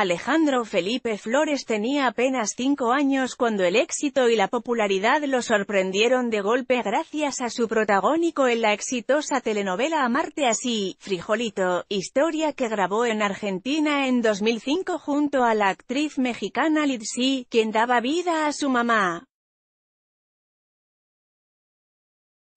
Alejandro Felipe Flores tenía apenas cinco años cuando el éxito y la popularidad lo sorprendieron de golpe gracias a su protagónico en la exitosa telenovela Amarte Así, Frijolito, historia que grabó en Argentina en 2005 junto a la actriz mexicana Lidzi, quien daba vida a su mamá.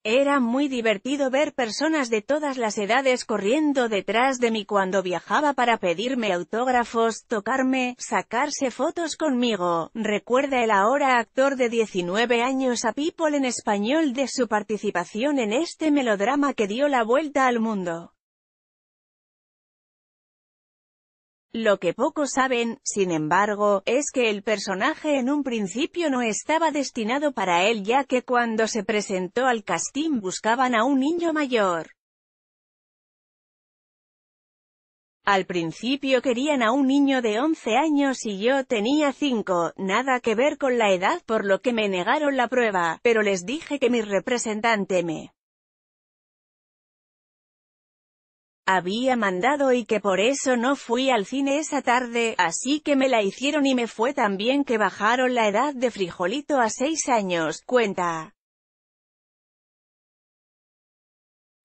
Era muy divertido ver personas de todas las edades corriendo detrás de mí cuando viajaba para pedirme autógrafos, tocarme, sacarse fotos conmigo. Recuerda el ahora actor de 19 años a People en español de su participación en este melodrama que dio la vuelta al mundo. Lo que pocos saben, sin embargo, es que el personaje en un principio no estaba destinado para él ya que cuando se presentó al casting buscaban a un niño mayor. Al principio querían a un niño de 11 años y yo tenía 5, nada que ver con la edad por lo que me negaron la prueba, pero les dije que mi representante me había mandado y que por eso no fui al cine esa tarde, así que me la hicieron y me fue tan bien que bajaron la edad de frijolito a seis años, cuenta.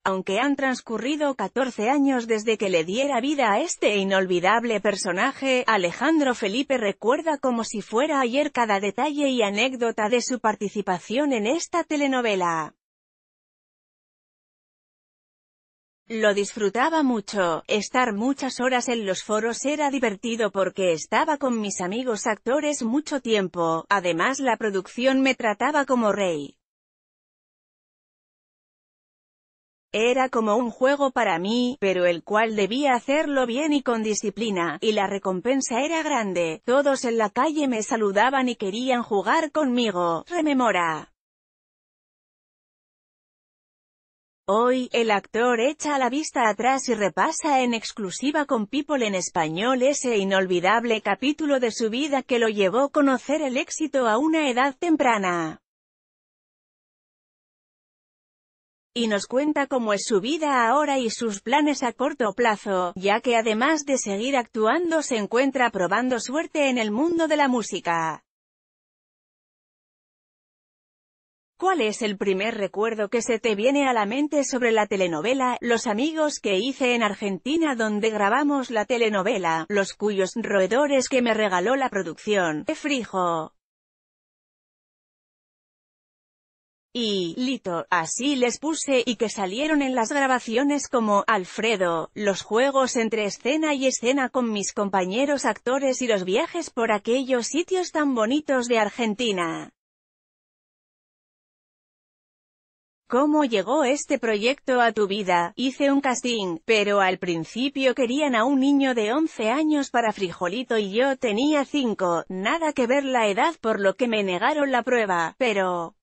Aunque han transcurrido 14 años desde que le diera vida a este inolvidable personaje, Alejandro Felipe recuerda como si fuera ayer cada detalle y anécdota de su participación en esta telenovela. Lo disfrutaba mucho, estar muchas horas en los foros era divertido porque estaba con mis amigos actores mucho tiempo, además la producción me trataba como rey. Era como un juego para mí, pero el cual debía hacerlo bien y con disciplina, y la recompensa era grande, todos en la calle me saludaban y querían jugar conmigo, rememora. Hoy, el actor echa la vista atrás y repasa en exclusiva con People en español ese inolvidable capítulo de su vida que lo llevó a conocer el éxito a una edad temprana. y nos cuenta cómo es su vida ahora y sus planes a corto plazo, ya que además de seguir actuando se encuentra probando suerte en el mundo de la música. ¿Cuál es el primer recuerdo que se te viene a la mente sobre la telenovela Los amigos que hice en Argentina donde grabamos la telenovela, los cuyos roedores que me regaló la producción, Frijo y Lito, así les puse y que salieron en las grabaciones como Alfredo, los juegos entre escena y escena con mis compañeros actores y los viajes por aquellos sitios tan bonitos de Argentina. ¿Cómo llegó este proyecto a tu vida? Hice un casting, pero al principio querían a un niño de 11 años para Frijolito y yo tenía 5, nada que ver la edad por lo que me negaron la prueba, pero...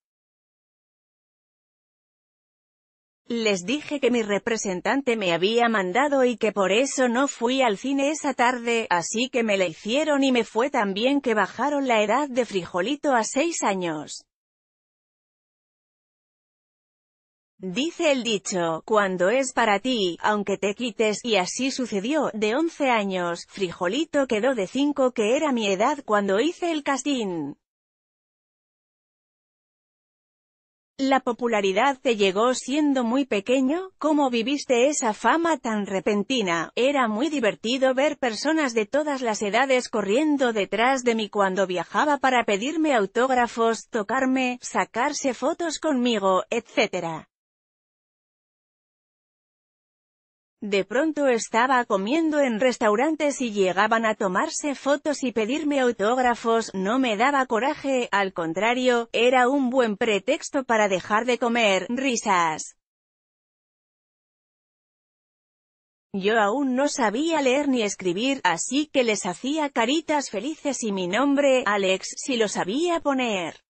Les dije que mi representante me había mandado y que por eso no fui al cine esa tarde, así que me la hicieron y me fue tan bien que bajaron la edad de Frijolito a 6 años. Dice el dicho, cuando es para ti, aunque te quites, y así sucedió, de 11 años, Frijolito quedó de 5 que era mi edad cuando hice el casting. La popularidad te llegó siendo muy pequeño, ¿cómo viviste esa fama tan repentina? Era muy divertido ver personas de todas las edades corriendo detrás de mí cuando viajaba para pedirme autógrafos, tocarme, sacarse fotos conmigo, etc. De pronto estaba comiendo en restaurantes y llegaban a tomarse fotos y pedirme autógrafos, no me daba coraje, al contrario, era un buen pretexto para dejar de comer, risas. Yo aún no sabía leer ni escribir, así que les hacía caritas felices y mi nombre, Alex, si lo sabía poner.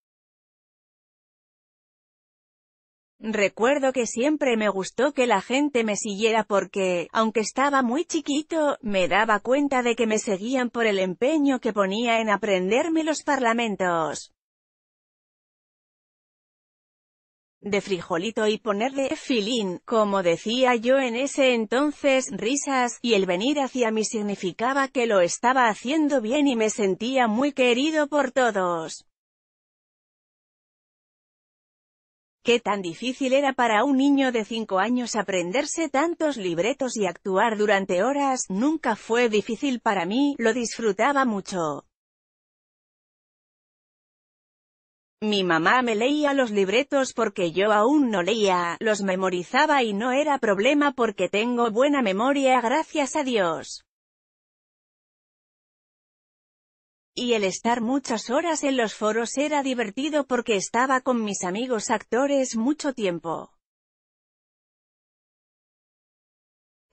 Recuerdo que siempre me gustó que la gente me siguiera porque, aunque estaba muy chiquito, me daba cuenta de que me seguían por el empeño que ponía en aprenderme los parlamentos de frijolito y ponerle filín, como decía yo en ese entonces, risas, y el venir hacia mí significaba que lo estaba haciendo bien y me sentía muy querido por todos. ¿Qué tan difícil era para un niño de 5 años aprenderse tantos libretos y actuar durante horas? Nunca fue difícil para mí, lo disfrutaba mucho. Mi mamá me leía los libretos porque yo aún no leía, los memorizaba y no era problema porque tengo buena memoria gracias a Dios. y el estar muchas horas en los foros era divertido porque estaba con mis amigos actores mucho tiempo.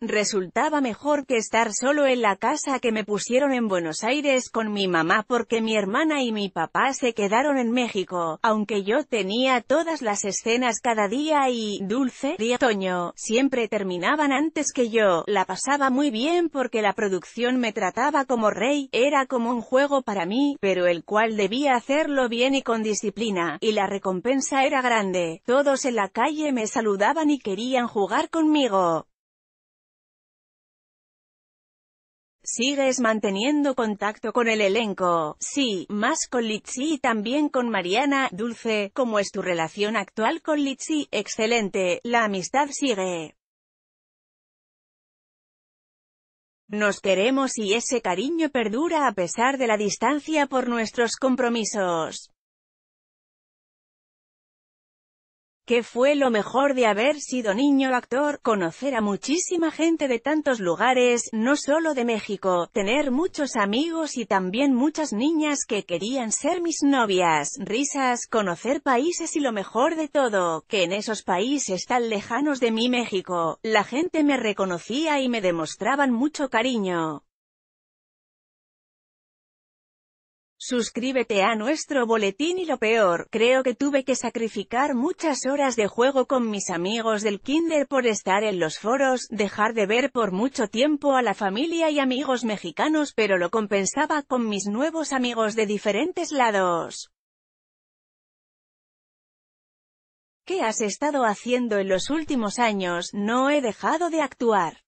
Resultaba mejor que estar solo en la casa que me pusieron en Buenos Aires con mi mamá porque mi hermana y mi papá se quedaron en México, aunque yo tenía todas las escenas cada día y, Dulce, Día Toño, siempre terminaban antes que yo, la pasaba muy bien porque la producción me trataba como rey, era como un juego para mí, pero el cual debía hacerlo bien y con disciplina, y la recompensa era grande, todos en la calle me saludaban y querían jugar conmigo. Sigues manteniendo contacto con el elenco, sí, más con Litsi y también con Mariana, Dulce, ¿cómo es tu relación actual con Litsi? Excelente, la amistad sigue. Nos queremos y ese cariño perdura a pesar de la distancia por nuestros compromisos. que fue lo mejor de haber sido niño actor, conocer a muchísima gente de tantos lugares, no solo de México, tener muchos amigos y también muchas niñas que querían ser mis novias, risas, conocer países y lo mejor de todo, que en esos países tan lejanos de mi México, la gente me reconocía y me demostraban mucho cariño. Suscríbete a nuestro boletín y lo peor, creo que tuve que sacrificar muchas horas de juego con mis amigos del kinder por estar en los foros, dejar de ver por mucho tiempo a la familia y amigos mexicanos pero lo compensaba con mis nuevos amigos de diferentes lados. ¿Qué has estado haciendo en los últimos años? No he dejado de actuar.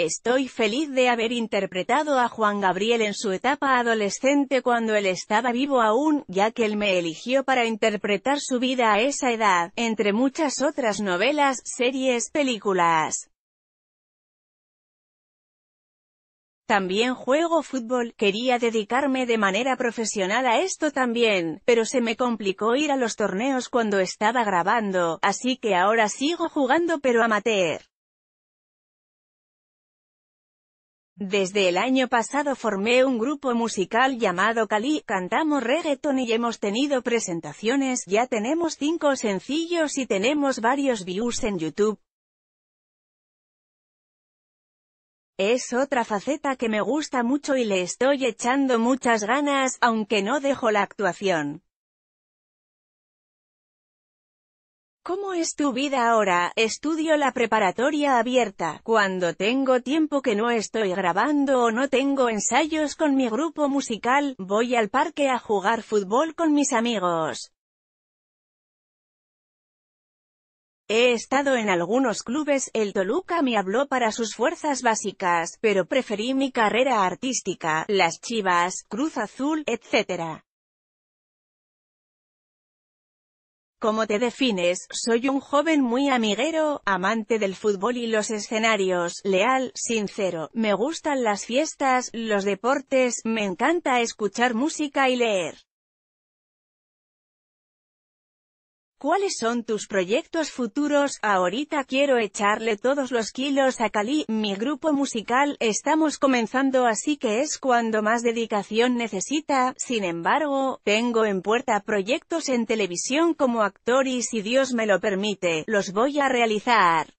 Estoy feliz de haber interpretado a Juan Gabriel en su etapa adolescente cuando él estaba vivo aún, ya que él me eligió para interpretar su vida a esa edad, entre muchas otras novelas, series, películas. También juego fútbol, quería dedicarme de manera profesional a esto también, pero se me complicó ir a los torneos cuando estaba grabando, así que ahora sigo jugando pero amateur. Desde el año pasado formé un grupo musical llamado Cali, cantamos reggaeton y hemos tenido presentaciones, ya tenemos cinco sencillos y tenemos varios views en YouTube. Es otra faceta que me gusta mucho y le estoy echando muchas ganas, aunque no dejo la actuación. ¿Cómo es tu vida ahora? Estudio la preparatoria abierta, cuando tengo tiempo que no estoy grabando o no tengo ensayos con mi grupo musical, voy al parque a jugar fútbol con mis amigos. He estado en algunos clubes, el Toluca me habló para sus fuerzas básicas, pero preferí mi carrera artística, las Chivas, Cruz Azul, etc. Como te defines? Soy un joven muy amiguero, amante del fútbol y los escenarios, leal, sincero, me gustan las fiestas, los deportes, me encanta escuchar música y leer. ¿Cuáles son tus proyectos futuros? Ahorita quiero echarle todos los kilos a Cali, mi grupo musical, estamos comenzando así que es cuando más dedicación necesita, sin embargo, tengo en puerta proyectos en televisión como actor y si Dios me lo permite, los voy a realizar.